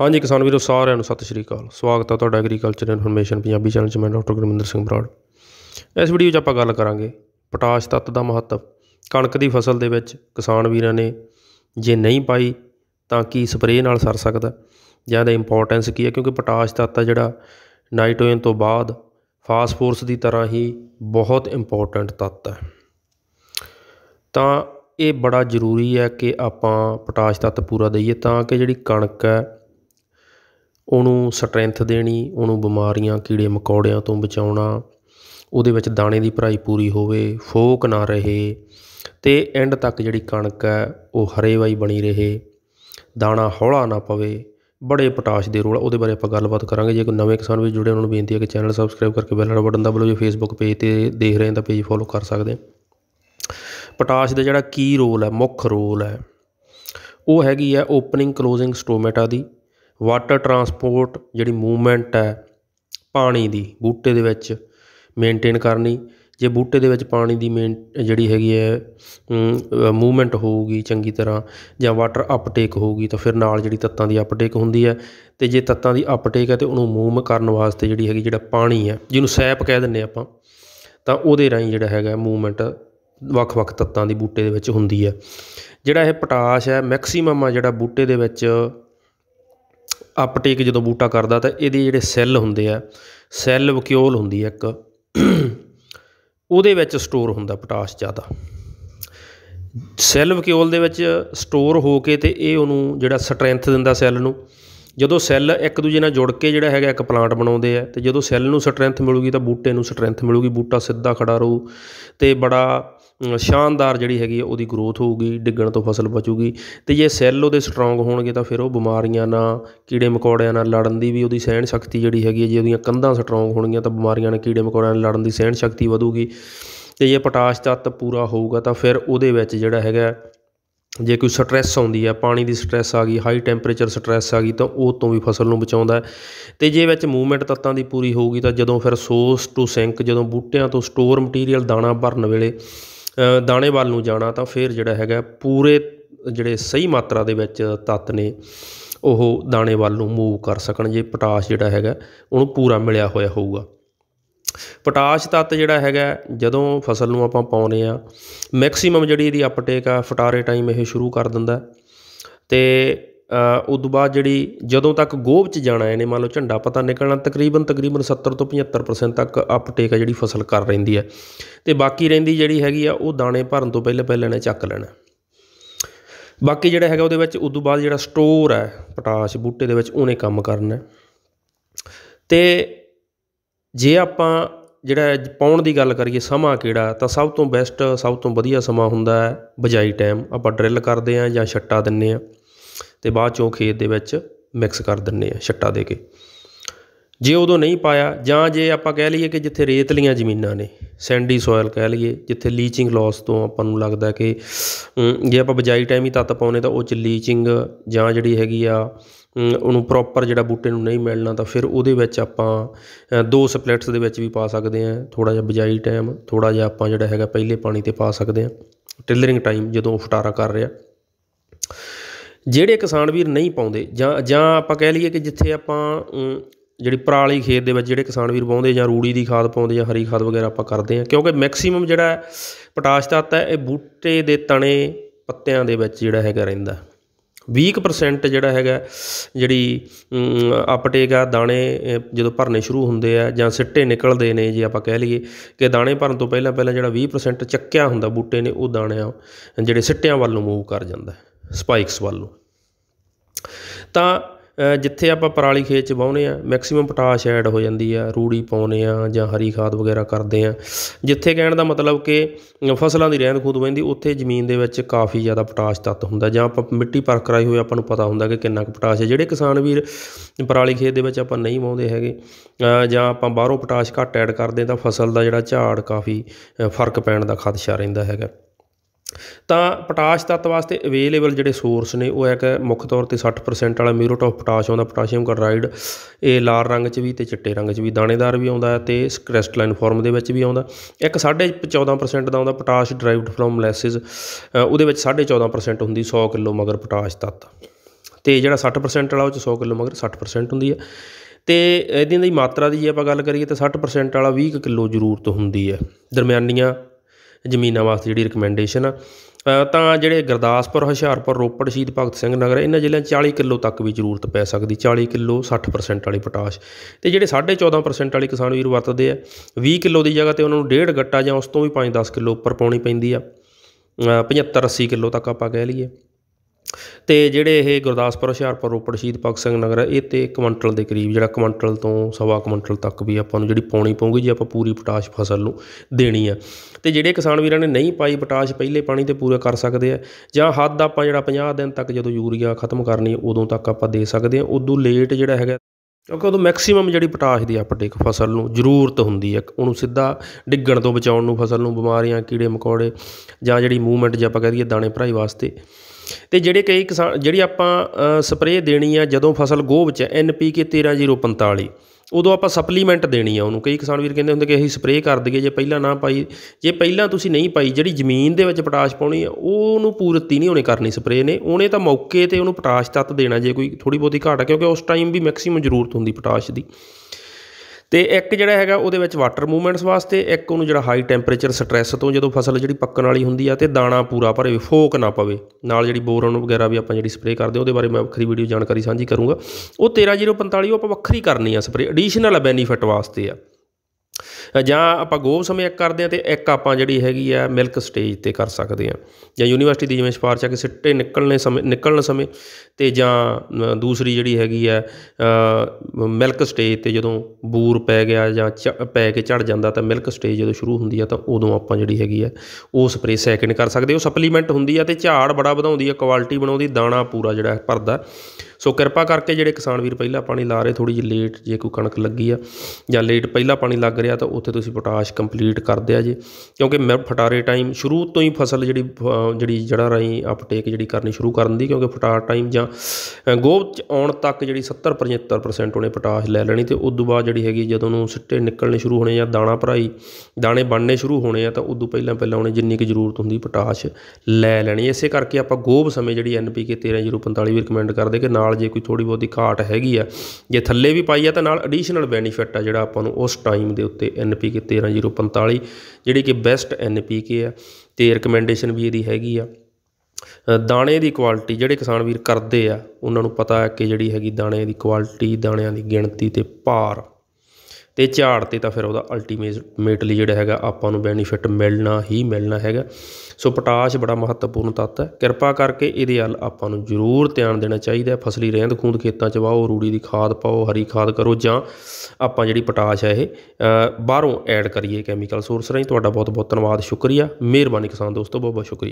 ਹਾਂਜੀ ਕਿਸਾਨ ਵੀਰੋ ਸਾਰਿਆਂ ਨੂੰ ਸਤਿ ਸ਼੍ਰੀ ਅਕਾਲ ਸਵਾਗਤ ਹੈ ਤੁਹਾਡਾ ਐਗਰੀਕਲਚਰ ਇਨਫੋਰਮੇਸ਼ਨ ਪੰਜਾਬੀ ਚੈਨਲ 'ਚ ਮੈਂ ਡਾਕਟਰ ਗੁਰਮਿੰਦਰ ਸਿੰਘ ਬਰਾੜ ਇਸ ਵੀਡੀਓ 'ਚ ਆਪਾਂ ਗੱਲ ਕਰਾਂਗੇ ਪੋਟਾਸ਼ ਤੱਤ ਦਾ ਮਹੱਤਵ ਕਣਕ ਦੀ ਫਸਲ ਦੇ ਵਿੱਚ ਕਿਸਾਨ ਵੀਰਾਂ ਨੇ ਜੇ ਨਹੀਂ ਪਾਈ ਤਾਂ ਕੀ ਸਪਰੇਅ ਨਾਲ ਸਰ ਸਕਦਾ ਜਾਂ ਦਾ ਇੰਪੋਰਟੈਂਸ ਕੀ ਹੈ ਕਿਉਂਕਿ ਪੋਟਾਸ਼ ਤੱਤ ਆ ਜਿਹੜਾ ਨਾਈਟ੍ਰੋਜਨ ਤੋਂ ਬਾਅਦ ਫਾਸਫੋਰਸ ਦੀ ਤਰ੍ਹਾਂ ਹੀ ਬਹੁਤ ਇੰਪੋਰਟੈਂਟ ਤੱਤ ਹੈ ਤਾਂ ਇਹ ਬੜਾ ਜ਼ਰੂਰੀ ਹੈ ਕਿ ਆਪਾਂ ਪੋਟਾਸ਼ ਤੱਤ ਪੂਰਾ ਦਈਏ ਤਾਂ ਕਿ ਜਿਹੜੀ ਕਣਕ ਹੈ ਉਹਨੂੰ ਸਟਰੈਂਥ ਦੇਣੀ ਉਹਨੂੰ ਬਿਮਾਰੀਆਂ ਕੀੜੇ ਮਕੌੜਿਆਂ ਤੋਂ ਬਚਾਉਣਾ ਉਹਦੇ ਵਿੱਚ ਦਾਣੇ ਦੀ ਭਰਾਈ ਪੂਰੀ ਹੋਵੇ ਫੋਕ ਨਾ ਰਹੇ ਤੇ ਐਂਡ ਤੱਕ ਜਿਹੜੀ ਕਣਕ ਹੈ ਉਹ ਹਰੇ ਵਾਈ ਬਣੀ ਰਹੇ ਦਾਣਾ ਹੌਲਾ ਨਾ ਪਵੇ ਬੜੇ ਪੋਟਾਸ਼ ਦੇ ਰੋਲ ਉਹਦੇ ਬਾਰੇ ਆਪਾਂ ਗੱਲਬਾਤ ਕਰਾਂਗੇ ਜੇ ਕੋਈ ਨਵੇਂ ਕਿਸਾਨ ਵੀ ਜੁੜੇ ਉਹਨਾਂ ਨੂੰ ਬੇਨਤੀ ਹੈ ਕਿ ਚੈਨਲ ਸਬਸਕ੍ਰਾਈਬ ਕਰਕੇ ਬੈਲ ਵਾਲਾ ਬਟਨ ਲਓ ਜੇ ਫੇਸਬੁੱਕ ਪੇਜ ਤੇ ਦੇਖ ਰਹੇ ਤਾਂ ਪੇਜ ਫੋਲੋ ਕਰ ਸਕਦੇ ਪੋਟਾਸ਼ ਦਾ ਜਿਹੜਾ ਕੀ ਰੋਲ ਹੈ ਮੁੱਖ ਰੋਲ ਹੈ ਉਹ ਹੈਗੀ ਹੈ ਓਪਨਿੰਗ ਕਲੋਜ਼ਿੰਗ ਸਟੋਮੈਟਾ ਦੀ ਵਾਟਰ ਟਰਾਂਸਪੋਰਟ ਜਿਹੜੀ ਮੂਵਮੈਂਟ ਹੈ ਪਾਣੀ ਦੀ ਬੂਟੇ ਦੇ ਵਿੱਚ ਮੇਨਟੇਨ ਕਰਨੀ ਜੇ ਬੂਟੇ ਦੇ ਵਿੱਚ ਪਾਣੀ ਦੀ ਮੇਨ ਜਿਹੜੀ ਹੈਗੀ ਹੈ ਮੂਵਮੈਂਟ ਹੋਊਗੀ ਚੰਗੀ ਤਰ੍ਹਾਂ ਜਾਂ ਵਾਟਰ ਅਪਟੇਕ ਹੋਊਗੀ ਤਾਂ ਫਿਰ ਨਾਲ ਜਿਹੜੀ ਤੱਤਾਂ ਦੀ ਅਪਟੇਕ ਹੁੰਦੀ ਹੈ ਤੇ ਜੇ ਤੱਤਾਂ ਦੀ ਅਪਟੇਕ ਹੈ ਤੇ ਉਹਨੂੰ ਮੂਵ ਕਰਨ ਵਾਸਤੇ ਜਿਹੜੀ ਹੈਗੀ ਜਿਹੜਾ ਪਾਣੀ ਹੈ ਜਿਹਨੂੰ ਸੈਪ ਕਹਿ ਦਿੰਨੇ ਆਪਾਂ ਤਾਂ ਉਹਦੇ ਰਾਹੀਂ ਜਿਹੜਾ ਹੈਗਾ ਮੂਵਮੈਂਟ ਵੱਖ-ਵੱਖ ਤੱਤਾਂ ਦੀ ਬੂਟੇ ਦੇ ਵਿੱਚ ਹੁੰਦੀ ਹੈ ਜਿਹੜਾ ਇਹ ਪੋਟਾਸ਼ ਹੈ ਮੈਕਸਿਮਮ ਆ ਜਿਹੜਾ ਬੂਟੇ ਦੇ ਵਿੱਚ ਅਪਟੇਕ ਜਦੋਂ ਬੂਟਾ ਕਰਦਾ ਤਾਂ ਇਹਦੇ ਜਿਹੜੇ ਸੈੱਲ ਹੁੰਦੇ ਆ ਸੈੱਲ ਵਕਿਓਲ ਹੁੰਦੀ ਹੈ ਇੱਕ ਉਹਦੇ ਵਿੱਚ ਸਟੋਰ ਹੁੰਦਾ ਪੋਟਾਸ਼ ਜ਼ਿਆਦਾ ਸੈੱਲ ਵਕਿਓਲ ਦੇ ਵਿੱਚ ਸਟੋਰ ਹੋ ਕੇ ਤੇ ਇਹ ਉਹਨੂੰ ਜਿਹੜਾ ਸਟਰੈਂਥ ਦਿੰਦਾ ਸੈੱਲ ਨੂੰ ਜਦੋਂ ਸੈੱਲ ਇੱਕ ਦੂਜੇ ਨਾਲ ਜੁੜ ਕੇ ਜਿਹੜਾ ਹੈਗਾ ਇੱਕ ਪਲਾਂਟ ਬਣਾਉਂਦੇ ਆ ਤੇ ਜਦੋਂ ਸੈੱਲ ਨੂੰ ਸਟਰੈਂਥ ਮਿਲੂਗੀ ਤਾਂ ਬੂਟੇ ਨੂੰ ਸਟਰੈਂਥ ਮਿਲੂਗੀ ਬੂਟਾ ਸਿੱਧਾ ਖੜਾ ਰਹੂ ਤੇ ਬੜਾ ਸ਼ਾਨਦਾਰ ਜਿਹੜੀ ਹੈਗੀ ਆ ਉਹਦੀ ਗਰੋਥ ਹੋਊਗੀ ਡਿੱਗਣ ਤੋਂ ਫਸਲ ਬਚੂਗੀ ਤੇ ਜੇ ਸੈੱਲ ਉਹਦੇ ਸਟਰੋਂਗ ਹੋਣਗੇ ਤਾਂ ਫਿਰ ਉਹ ਬਿਮਾਰੀਆਂ ਨਾਲ ਕੀੜੇ ਮਕੌੜਿਆਂ ਨਾਲ ਲੜਨ ਦੀ ਵੀ ਉਹਦੀ ਸਹਿਣ ਸ਼ਕਤੀ ਜਿਹੜੀ ਹੈਗੀ ਜੇ ਉਹਦੀਆਂ ਕੰਧਾਂ ਸਟਰੋਂਗ ਹੋਣਗੀਆਂ ਤਾਂ ਬਿਮਾਰੀਆਂ ਨਾਲ ਕੀੜੇ ਮਕੌੜਿਆਂ ਨਾਲ ਲੜਨ ਦੀ ਸਹਿਣ ਸ਼ਕਤੀ ਵਧੂਗੀ ਤੇ ਜੇ ਪੋਟਾਸ਼ ਤੱਤ ਪੂਰਾ ਹੋਊਗਾ ਤਾਂ ਫਿਰ ਉਹਦੇ ਵਿੱਚ ਜਿਹੜਾ ਹੈਗਾ ਜੇ ਕੋਈ ਸਟ੍ਰੈਸ ਆਉਂਦੀ ਆ ਪਾਣੀ ਦੀ ਸਟ੍ਰੈਸ ਆ ਗਈ ਹਾਈ ਟੈਂਪਰੇਚਰ ਸਟ੍ਰੈਸ ਆ ਗਈ ਤਾਂ ਉਹ ਤੋਂ ਵੀ ਫਸਲ ਨੂੰ ਬਚਾਉਂਦਾ ਤੇ ਜੇ ਵਿੱਚ ਮੂਵਮੈਂਟ ਤੱਤਾਂ ਦੀ ਪੂਰੀ ਹੋਊਗੀ ਤਾਂ ਜਦੋਂ ਫਿਰ ਸੋਸ ਟੂ ਸਿੰਕ ਜਦੋਂ ਬੂਟਿਆਂ ਤੋਂ ਸਟੋਰ ਮਟੀਰੀਅਲ ਦਾਣਾ ਭਰਨ ਵੇਲੇ ਦਾਣੇ ਵੱਲ ਨੂੰ ਜਾਣਾ ਤਾਂ ਫਿਰ ਜਿਹੜਾ ਹੈਗਾ ਪੂਰੇ ਜਿਹੜੇ ਸਹੀ ਮਾਤਰਾ ਦੇ ਵਿੱਚ ਤੱਤ ਨੇ ਉਹ ਦਾਣੇ ਵੱਲ ਨੂੰ ਮੂਵ ਕਰ ਸਕਣ ਜੇ ਪੋਟਾਸ਼ ਜਿਹੜਾ ਹੈਗਾ ਉਹਨੂੰ ਪੂਰਾ ਮਿਲਿਆ ਹੋਇਆ ਹੋਊਗਾ ਪੋਟਾਸ਼ ਤੱਤ ਜਿਹੜਾ ਹੈਗਾ ਜਦੋਂ ਫਸਲ ਨੂੰ ਆਪਾਂ ਪਾਉਨੇ ਆ ਮੈਕਸਿਮਮ ਜਿਹੜੀ ਇਹਦੀ ਅਪਟੇਕ ਆ ਫਟਾਰੇ ਟਾਈਮ ਇਹ ਸ਼ੁਰੂ ਕਰ ਦਿੰਦਾ ਤੇ ਉਦੋਂ ਬਾਅਦ ਜਿਹੜੀ ਜਦੋਂ ਤੱਕ ਗੋਭ 'ਚ ਜਾਣਾ ਇਹਨੇ ਮੰਨ ਲਓ ਝੰਡਾ ਪਤਾ ਨਿਕਲਣਾ ਤਕਰੀਬਨ ਤਕਰੀਬਨ 70 ਤੋਂ 75% ਤੱਕ ਅਪਟੇਕ ਆ ਜਿਹੜੀ ਫਸਲ ਕਰ ਰਹਿੰਦੀ ਹੈ ਤੇ ਬਾਕੀ ਰਹਿੰਦੀ ਜਿਹੜੀ ਹੈਗੀ ਆ ਉਹ ਦਾਣੇ ਭਰਨ ਤੋਂ ਪਹਿਲੇ ਪਹਿਲੇ ਨੇ ਚੱਕ ਲੈਣਾ ਬਾਕੀ ਜਿਹੜਾ ਹੈਗਾ ਉਹਦੇ ਵਿੱਚ ਉਦੋਂ ਬਾਅਦ ਜਿਹੜਾ ਸਟੋਰ ਹੈ ਪਟਾਸ਼ ਬੂਟੇ ਦੇ ਵਿੱਚ ਉਹਨੇ ਕੰਮ ਕਰਨਾ ਤੇ ਜੇ ਆਪਾਂ ਜਿਹੜਾ ਪਾਉਣ ਦੀ ਗੱਲ ਕਰੀਏ ਸਮਾਂ ਕਿਹੜਾ ਤਾਂ ਸਭ ਤੋਂ ਬੈਸਟ ਸਭ ਤੋਂ ਵਧੀਆ ਸਮਾਂ ਹੁੰਦਾ ਹੈ ਬਜਾਈ ਟਾਈਮ ਆਪਾਂ ਡਰਿਲ ਕਰਦੇ ਆ ਜਾਂ ਛੱਟਾ ਦਿੰਨੇ ਆ ਤੇ ਬਾਅਦ 'ਚੋਂ ਖੇਤ ਦੇ ਵਿੱਚ ਮਿਕਸ ਕਰ ਦਿੰਨੇ ਆ ਛੱਟਾ ਦੇ ਕੇ ਜੇ ਉਦੋਂ ਨਹੀਂ ਪਾਇਆ ਜਾਂ ਜੇ ਆਪਾਂ ਕਹਿ ਲਈਏ ਕਿ ਜਿੱਥੇ ਰੇਤਲੀਆਂ ਜ਼ਮੀਨਾਂ ਨੇ ਸੈਂਡੀ ਸੋਇਲ ਕਹਿ ਲਈਏ ਜਿੱਥੇ ਲੀਚਿੰਗ ਲਾਸ ਤੋਂ ਆਪਾਂ ਨੂੰ ਲੱਗਦਾ ਕਿ ਜੇ ਆਪਾਂ ਬਜਾਈ ਟਾਈਮ ਹੀ ਤੱਤ ਪਾਉਨੇ ਤਾਂ ਉਹ ਚ ਲੀਚਿੰਗ ਜਾਂ ਜਿਹੜੀ ਹੈਗੀ ਆ ਉਹਨੂੰ ਪ੍ਰੋਪਰ ਜਿਹੜਾ ਬੂਟੇ ਨੂੰ ਨਹੀਂ ਮਿਲਣਾ ਤਾਂ ਫਿਰ ਉਹਦੇ ਵਿੱਚ ਆਪਾਂ ਦੋ ਸਪਲਿਟਸ ਦੇ ਵਿੱਚ ਵੀ ਪਾ ਸਕਦੇ ਆ ਥੋੜਾ ਜਿਹਾ ਬਜਾਈ ਟਾਈਮ ਥੋੜਾ ਜਿਹਾ ਆਪਾਂ ਜਿਹੜਾ ਹੈਗਾ ਪਹਿਲੇ ਪਾਣੀ ਤੇ ਪਾ ਸਕਦੇ ਆ ਟਿਲਰਿੰਗ ਟਾਈਮ ਜਦੋਂ ਫਟਾਰਾ ਕਰ ਰਿਹਾ ਜਿਹੜੇ ਕਿਸਾਨ ਵੀਰ ਨਹੀਂ ਪਾਉਂਦੇ ਜਾਂ ਜਾਂ ਆਪਾਂ ਕਹਿ ਲਈਏ ਕਿ ਜਿੱਥੇ ਆਪਾਂ ਜਿਹੜੀ ਪਰਾਲੀ ਖੇਤ ਦੇ ਵਿੱਚ ਜਿਹੜੇ ਕਿਸਾਨ ਵੀਰ ਪਾਉਂਦੇ ਜਾਂ ਰੂੜੀ ਦੀ ਖਾਦ ਪਾਉਂਦੇ ਜਾਂ ਹਰੀ ਖਾਦ ਵਗੈਰਾ ਆਪਾਂ ਕਰਦੇ ਆ ਕਿਉਂਕਿ ਮੈਕਸਿਮਮ ਜਿਹੜਾ ਪੋਟਾਸ਼ ਤੱਤ ਹੈ ਇਹ ਬੂਟੇ ਦੇ ਤਣੇ ਪੱਤਿਆਂ ਦੇ ਵਿੱਚ ਜਿਹੜਾ ਹੈਗਾ ਰਹਿੰਦਾ 20% ਜਿਹੜਾ ਹੈਗਾ ਜਿਹੜੀ ਅਪਟੇਕ ਆ ਦਾਣੇ ਜਦੋਂ ਭਰਨੇ ਸ਼ੁਰੂ ਹੁੰਦੇ ਆ ਜਾਂ ਸਿੱਟੇ ਨਿਕਲਦੇ ਨੇ ਜੇ ਆਪਾਂ ਕਹਿ ਲਈਏ ਕਿ ਦਾਣੇ ਭਰਨ ਤੋਂ ਪਹਿਲਾਂ ਪਹਿਲਾਂ ਜਿਹੜਾ 20% ਚੱਕਿਆ ਹੁੰਦਾ ਬੂਟੇ ਨੇ ਉਹ ਦਾਣਿਆਂ ਜਿਹੜੇ ਸਿੱਟਿਆਂ ਵੱਲ ਨੂੰ ਮੂਵ ਕਰ ਜਾਂਦਾ ਸਪਾਈਕਸ ਵੱਲ ਨੂੰ ਤਾਂ ਜਿੱਥੇ ਆਪਾਂ ਪਰਾਲੀ ਖੇਤ ਚ ਵਾਹੁੰਦੇ ਆ ਮੈਕਸਿਮਮ ਪੋਟਾਸ਼ ਐਡ ਹੋ ਜਾਂਦੀ ਆ ਰੂੜੀ ਪਾਉਨੇ ਆ ਜਾਂ ਹਰੀ ਖਾਦ ਵਗੈਰਾ ਕਰਦੇ ਆ ਜਿੱਥੇ ਕਹਿਣ ਦਾ ਮਤਲਬ ਕਿ ਫਸਲਾਂ ਦੀ ਰਹਿੰਦ ਖੂਦ ਬੈਂਦੀ ਉੱਥੇ ਜ਼ਮੀਨ ਦੇ ਵਿੱਚ ਕਾਫੀ ਜ਼ਿਆਦਾ ਪੋਟਾਸ਼ ਤੱਤ ਹੁੰਦਾ ਜਾਂ ਆਪਾਂ ਮਿੱਟੀ ਪਰਖ ਕਰਾਈ ਹੋਈ ਆਪਾਂ ਨੂੰ ਪਤਾ ਹੁੰਦਾ ਕਿ ਕਿੰਨਾ ਕੁ ਪੋਟਾਸ਼ ਹੈ ਜਿਹੜੇ ਕਿਸਾਨ ਵੀਰ ਪਰਾਲੀ ਖੇਤ ਦੇ ਵਿੱਚ ਆਪਾਂ ਨਹੀਂ ਬਾਉਂਦੇ ਹੈਗੇ ਜਾਂ ਆਪਾਂ ਬਾਹਰੋਂ ਪੋਟਾਸ਼ ਘੱਟ ਐਡ ਕਰਦੇ ਤਾਂ ਫਸਲ ਦਾ ਜਿਹੜਾ ਝਾੜ ਕਾਫੀ ਫਰਕ ਪੈਣ ਦਾ ਖਤਸ਼ਾ ਰਹਿੰਦਾ ਹੈਗਾ ਤਾਂ ਪੋਟਾਸ਼ ਤੱਤ ਵਾਸਤੇ ਅਵੇਲੇਬਲ ਜਿਹੜੇ ਸੋਰਸ ਨੇ ਉਹ ਹੈਗਾ ਮੁੱਖ ਤੌਰ ਤੇ 60% ਵਾਲਾ ਮਿਊਰੇਟ ਆਫ ਪੋਟਾਸ਼ ਆਉਂਦਾ ਪੋਟਾਸ਼ੀਅਮ ਕਲੋਰਾਈਡ ਇਹ ਲਾਲ ਰੰਗ 'ਚ ਵੀ ਤੇ ਚਿੱਟੇ ਰੰਗ 'ਚ ਵੀ ਦਾਣੇਦਾਰ ਵੀ ਆਉਂਦਾ ਤੇ ਕ੍ਰਿਸਟਲਾਈਨ ਫਾਰਮ ਦੇ ਵਿੱਚ ਵੀ ਆਉਂਦਾ ਇੱਕ 14.5% ਦਾ ਆਉਂਦਾ ਪੋਟਾਸ਼ ਡਰਾਈਵਡ ਫਰਮ ਲੈਸਿਸ ਉਹਦੇ ਵਿੱਚ 14.5% ਹੁੰਦੀ 100 ਕਿਲੋ ਮਗਰ ਪੋਟਾਸ਼ ਤੱਤ ਤੇ ਜਿਹੜਾ 60% ਵਾਲਾ ਉਹ 'ਚ 100 ਕਿਲੋ ਮਗਰ 60% ਹੁੰਦੀ ਹੈ ਤੇ ਇਹਦੀ ਦੀ ਮਾਤਰਾ ਦੀ ਜੇ ਆਪਾਂ ਗੱਲ ਕਰੀਏ ਤਾਂ 60% ਵਾਲਾ 20 ਕਿਲੋ ਜ਼ਰੂਰਤ ਹੁੰਦੀ ਹੈ ਦਰਮਿਆਨੀਆਂ ਜ਼ਮੀਨਾਂ ਵਾਸਤੇ ਜਿਹੜੀ ਰეკਮੈਂਡੇਸ਼ਨ ਆ ਤਾਂ ਜਿਹੜੇ ਗੁਰਦਾਸਪੁਰ ਹੁਸ਼ਿਆਰਪੁਰ ਰੋਪੜ ਸ਼ਹੀਦ ਭਗਤ ਸਿੰਘ ਨਗਰ ਇਹਨਾਂ ਜ਼ਿਲ੍ਹਿਆਂ 40 ਕਿਲੋ ਤੱਕ ਵੀ ਜ਼ਰੂਰਤ ਪੈ ਸਕਦੀ 40 ਕਿਲੋ 60% ਵਾਲੀ ਪੋਟਾਸ਼ ਤੇ ਜਿਹੜੇ 14.5% ਵਾਲੀ ਕਿਸਾਨ ਵੀਰ ਵਰਤਦੇ ਆ 20 ਕਿਲੋ ਦੀ ਜਗ੍ਹਾ ਤੇ ਉਹਨਾਂ ਨੂੰ ਡੇਢ ਗੱਟਾ ਜਾਂ ਉਸ ਤੋਂ ਵੀ 5-10 ਕਿਲੋ ਉੱਪਰ ਪਾਉਣੀ ਪੈਂਦੀ ਆ 75-80 ਕਿਲੋ ਤੱਕ ਆਪਾਂ ਕਹਿ ਲਈਏ ਤੇ ਜਿਹੜੇ ਇਹ ਗੁਰਦਾਸਪੁਰ ਹੁਸ਼ਿਆਰਪੁਰ ਰੋਪੜ ਸ਼ਹੀਦ ਭਗਤ ਸਿੰਘ ਨਗਰ ਇਹ 'ਤੇ ਕੁਇੰਟਲ ਦੇ ਕਰੀਬ ਜਿਹੜਾ ਕਮੰਟਲ ਤੋਂ ਸਵਾ ਕਮੰਟਲ ਤੱਕ ਵੀ ਆਪਾਂ ਨੂੰ ਜਿਹੜੀ ਪਾਉਣੀ ਪਊਗੀ ਜੇ ਆਪਾਂ ਪੂਰੀ ਪਟਾਸ਼ ਫਸਲ ਨੂੰ ਦੇਣੀ ਆ ਤੇ ਜਿਹੜੇ ਕਿਸਾਨ ਵੀਰਾਂ ਨੇ ਨਹੀਂ ਪਾਈ ਪਟਾਸ਼ ਪਹਿਲੇ ਪਾਣੀ 'ਤੇ ਪੂਰਾ ਕਰ ਸਕਦੇ ਆ ਜਾਂ ਹੱਦ ਆਪਾਂ ਜਿਹੜਾ 50 ਦਿਨ ਤੱਕ ਜਦੋਂ ਯੂਰੀਆ ਖਤਮ ਕਰਨੀ ਉਦੋਂ ਤੱਕ ਆਪਾਂ ਦੇ ਸਕਦੇ ਆ ਉਦੋਂ ਲੇਟ ਜਿਹੜਾ ਹੈਗਾ ਕਿਉਂਕਿ ਉਦੋਂ ਮੈਕਸਿਮਮ ਜਿਹੜੀ ਪਟਾਸ਼ ਦੀ ਆਪਟੇਕ ਫਸਲ ਨੂੰ ਜ਼ਰੂਰਤ ਹੁੰਦੀ ਹੈ ਉਹਨੂੰ ਸਿੱਧਾ ਡਿੱਗਣ ਤੋਂ ਬਚਾਉਣ ਨੂੰ ਫਸਲ ਨੂੰ ਬਿਮਾਰੀਆਂ ਕੀੜੇ ਮਕੌੜੇ ਜਾਂ ਜਿਹੜੀ ਮੂਵਮੈਂਟ ਜੇ ਆਪਾਂ ਕਹਦੇ ਦਾਣੇ ਭਰਾਈ ਵਾਸਤੇ ਤੇ ਜਿਹੜੇ ਕਈ ਕਿਸਾਨ ਜਿਹੜੀ ਆਪਾਂ ਸਪਰੇਅ ਦੇਣੀ ਆ ਜਦੋਂ ਫਸਲ ਗੋਭ ਚ ਐਨ ਪੀ ਕੇ 13045 ਉਦੋਂ ਆਪਾਂ ਸਪਲੀਮੈਂਟ ਦੇਣੀ ਆ ਉਹਨੂੰ ਕਈ ਕਿਸਾਨ ਵੀਰ ਕਹਿੰਦੇ ਹੁੰਦੇ ਕਿ ਅਸੀਂ ਸਪਰੇਅ ਕਰ ਦਈਏ ਜੇ ਪਹਿਲਾਂ ਨਾ ਪਾਈ ਜੇ ਪਹਿਲਾਂ ਤੁਸੀਂ ਨਹੀਂ ਪਾਈ ਜਿਹੜੀ ਜ਼ਮੀਨ ਦੇ ਵਿੱਚ ਪੋਟਾਸ਼ ਪਾਉਣੀ ਆ ਉਹਨੂੰ ਪੂਰਤੀ ਨਹੀਂ ਉਹਨੇ ਕਰਨੀ ਸਪਰੇਅ ਨੇ ਉਹਨੇ ਤਾਂ ਮੌਕੇ ਤੇ ਉਹਨੂੰ ਪੋਟਾਸ਼ ਤੱਤ ਦੇਣਾ ਜੇ ਕੋਈ ਥੋੜੀ ਬੋਧੀ ਘਾਟ ਆ ਕਿਉਂਕਿ ਉਸ ਟਾਈਮ ਵੀ ਮੈਕਸਿਮਮ ਜ਼ਰੂਰਤ ਹੁੰਦੀ ਪੋਟਾਸ਼ ਦੀ ਤੇ ਇੱਕ ਜਿਹੜਾ ਹੈਗਾ ਉਹਦੇ ਵਿੱਚ ਵਾਟਰ ਮੂਵਮੈਂਟਸ ਵਾਸਤੇ ਇੱਕ ਉਹਨੂੰ ਜਿਹੜਾ ਹਾਈ ਟੈਂਪਰੇਚਰ ਸਟ੍ਰੈਸ ਤੋਂ ਜਦੋਂ ਫਸਲ ਜਿਹੜੀ ਪੱਕਣ ਵਾਲੀ ਹੁੰਦੀ ਆ ਤੇ ਦਾਣਾ ਪੂਰਾ ਭਰੇ ਫੋਕ ਨਾ ਪਵੇ ਨਾਲ ਜਿਹੜੀ ਬੋਰਨ ਵਗੈਰਾ ਵੀ ਆਪਾਂ ਜਿਹੜੀ ਸਪਰੇਅ ਕਰਦੇ ਉਹਦੇ ਬਾਰੇ ਮੈਂ ਵੱਖਰੀ ਵੀਡੀਓ ਜਾਣਕਾਰੀ ਸਾਂਝੀ ਕਰੂੰਗਾ ਉਹ 13045 ਉਹ ਆਪਾਂ ਵੱਖਰੀ ਕਰਨੀ ਆ ਸਪਰੇਅ ਐਡੀਸ਼ਨਲ ਬੈਨੀਫਿਟ ਵਾਸਤੇ ਆ ਜਾਂ ਆਪਾਂ ਗੋਭ ਸਮੇਂ ਇੱਕ ਕਰਦੇ ਆ ਤੇ ਇੱਕ ਆਪਾਂ ਜਿਹੜੀ ਹੈਗੀ ਆ ਮਿਲਕ ਸਟੇਜ ਤੇ ਕਰ ਸਕਦੇ ਆ ਜਾਂ ਯੂਨੀਵਰਸਿਟੀ ਦੀ ਜਿਵੇਂ ਸਪਾਰਚਾ ਕਿ ਸਿੱਟੇ ਨਿਕਲਣੇ ਸਮੇਂ ਨਿਕਲਣ ਸਮੇਂ ਤੇ ਜਾਂ ਦੂਸਰੀ ਜਿਹੜੀ ਹੈਗੀ ਆ ਮਿਲਕ ਸਟੇਜ ਤੇ ਜਦੋਂ ਬੂਰ ਪੈ ਗਿਆ ਜਾਂ ਪੈ ਕੇ ਝੜ ਜਾਂਦਾ ਤਾਂ ਮਿਲਕ ਸਟੇਜ ਜਦੋਂ ਸ਼ੁਰੂ ਹੁੰਦੀ ਆ ਤਾਂ ਉਦੋਂ ਆਪਾਂ ਜਿਹੜੀ ਹੈਗੀ ਆ ਉਹ ਸਪਰੇ ਸੈਕਿੰਡ ਕਰ ਸਕਦੇ ਹੋ ਸਪਲੀਮੈਂਟ ਹੁੰਦੀ ਆ ਤੇ ਝਾੜ ਬੜਾ ਵਧਾਉਂਦੀ ਆ ਕੁਆਲਿਟੀ ਬਣਾਉਂਦੀ ਦਾਣਾ ਪੂਰਾ ਜਿਹੜਾ ਭਰਦਾ ਸੋ ਕਿਰਪਾ ਕਰਕੇ ਜਿਹੜੇ ਕਿਸਾਨ ਵੀਰ ਪਹਿਲਾਂ ਪਾਣੀ ਲਾ ਰਹੇ ਥੋੜੀ ਜਿਹੀ ਲੇਟ ਜੇ ਕੋਈ ਕਣਕ ਲੱਗੀ ਆ ਜਾਂ ਲੇਟ ਪਹਿਲਾਂ ਪਾਣੀ ਲੱਗ ਰਿਹਾ ਤਾਂ ਉੱਥੇ ਤੁਸੀਂ ਪੋਟਾਸ਼ ਕੰਪਲੀਟ ਕਰਦੇ ਆ ਜੀ ਕਿਉਂਕਿ ਮੈਂ ਫਟਾਰੇ ਟਾਈਮ ਸ਼ੁਰੂ ਤੋਂ ਹੀ ਫਸਲ ਜਿਹੜੀ ਜਿਹੜੀ ਜੜਾ ਰਹੀ ਅਪਟੇਕ ਜਿਹੜੀ ਕਰਨੀ ਸ਼ੁਰੂ ਕਰਨ ਦੀ ਕਿਉਂਕਿ ਫਟਾਰ ਟਾਈਮ ਜਾਂ ਗੋਭ ਆਉਣ ਤੱਕ ਜਿਹੜੀ 70 75% ਉਹਨੇ ਪੋਟਾਸ਼ ਲੈ ਲੈਣੀ ਤੇ ਉਸ ਤੋਂ ਬਾਅਦ ਜਿਹੜੀ ਹੈਗੀ ਜਦੋਂ ਨੂੰ ਸਿੱਟੇ ਨਿਕਲਣੇ ਸ਼ੁਰੂ ਹੋਣੇ ਜਾਂ ਦਾਣਾ ਭਰਾਈ ਦਾਣੇ ਬਣਨੇ ਸ਼ੁਰੂ ਹੋਣੇ ਆ ਤਾਂ ਉਸ ਤੋਂ ਪਹਿਲਾਂ ਪਹਿਲਾਂ ਉਹਨੇ ਜਿੰਨੀ ਕੁ ਜ਼ਰੂਰਤ ਹੁੰਦੀ ਪੋਟਾਸ਼ ਲੈ ਲੈਣੀ ਇਸੇ ਕਰਕੇ ਆਪਾਂ ਗੋਭ ਸਮੇਂ ਜਿਹੜੀ ਐਨਪੀਕੇ 13045 ਵੀ ਰეკਮੈਂਡ ਕਰਦੇ ਕਿ ਨਾਲ ਜੇ ਕੋਈ ਥੋੜੀ ਬਹੁਤੀ ਘਾਟ ਹੈਗੀ ਆ ਜੇ ਥੱਲੇ ਵੀ ਪਾਈ ਆ ਤਾਂ ਨਾਲ ਐਡੀਸ਼ਨਲ ਬੈਨੀਫਿਟ ਆ ਜਿਹੜਾ ਆਪਾਂ ਨੂੰ ਉਸ ਟਾਈਮ ਦੇ ਉੱਤੇ ਕੇ 13045 ਜਿਹੜੀ ਕਿ ਬੈਸਟ ਕੇ ਆ ਤੇ ਰეკਮੈਂਡੇਸ਼ਨ ਵੀ ਇਹਦੀ ਹੈਗੀ ਆ ਦਾਣੇ ਦੀ ਕੁਆਲਿਟੀ ਜਿਹੜੇ ਕਿਸਾਨ ਵੀਰ ਕਰਦੇ ਆ ਉਹਨਾਂ ਨੂੰ ਪਤਾ ਹੈ ਕਿ ਜਿਹੜੀ ਹੈਗੀ ਦਾਣੇ ਦੀ ਕੁਆਲਿਟੀ ਦਾਣਿਆਂ ਦੀ ਗਿਣਤੀ ਤੇ ਭਾਰ ਤੇ ਝਾੜ 'ਤੇ ਤਾਂ ਫਿਰ ਉਹਦਾ ਅਲਟੀਮੇਟਲੀ ਜਿਹੜਾ ਹੈਗਾ ਆਪਾਂ ਨੂੰ ਬੈਨੀਫਿਟ ਮਿਲਣਾ ਹੀ ਮਿਲਣਾ ਹੈਗਾ ਸੋ ਪੋਟਾਸ਼ ਬੜਾ ਮਹੱਤਵਪੂਰਨ ਤੱਤ ਹੈ ਕਿਰਪਾ ਕਰਕੇ ਇਹਦੇ ਹੱਲ ਆਪਾਂ ਨੂੰ ਜ਼ਰੂਰ ਧਿਆਨ ਦੇਣਾ ਚਾਹੀਦਾ ਫਸਲੀ ਰਹਿੰਦ ਖੂੰਦ ਖੇਤਾਂ 'ਚ ਵਾਓ ਰੂੜੀ ਦੀ ਖਾਦ ਪਾਓ ਹਰੀ ਖਾਦ ਕਰੋ ਜਾਂ ਆਪਾਂ ਜਿਹੜੀ ਪੋਟਾਸ਼ ਹੈ ਇਹ ਬਾਹਰੋਂ ਐਡ ਕਰੀਏ ਕੈਮੀਕਲ ਸੋਰਸ ਰਾਹੀਂ ਤੁਹਾਡਾ ਬਹੁਤ ਬਹੁਤ ਧੰਨਵਾਦ ਸ਼ੁਕਰੀਆ ਮਿਹਰਬਾਨੀ ਕਿਸਾਨ ਦੋਸਤੋ ਬਹੁਤ ਬਹੁਤ ਸ਼ੁਕਰੀਆ